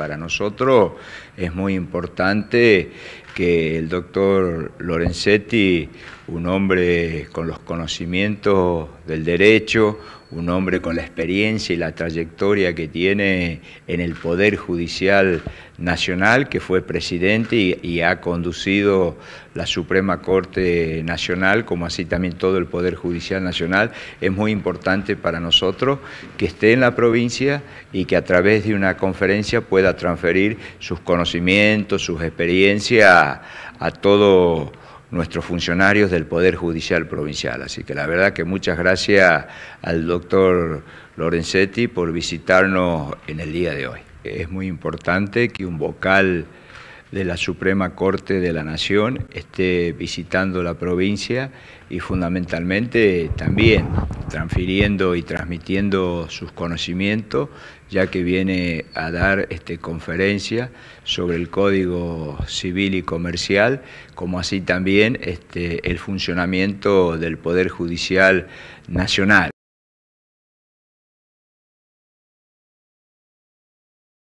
Para nosotros es muy importante que el doctor Lorenzetti, un hombre con los conocimientos del derecho, un hombre con la experiencia y la trayectoria que tiene en el Poder Judicial Nacional, que fue presidente y, ha conducido la Suprema Corte Nacional, como así también todo el Poder Judicial Nacional, es muy importante para nosotros que esté en la provincia y que a través de una conferencia pueda transferir sus conocimientos, sus experiencias a, todos nuestros funcionarios del Poder Judicial Provincial. Así que la verdad que muchas gracias al doctor Lorenzetti por visitarnos en el día de hoy. Es muy importante que un vocal de la Suprema Corte de la Nación esté visitando la provincia y fundamentalmente también transfiriendo y transmitiendo sus conocimientos, ya que viene a dar este, conferencia sobre el Código Civil y Comercial, como así también este, el funcionamiento del Poder Judicial Nacional.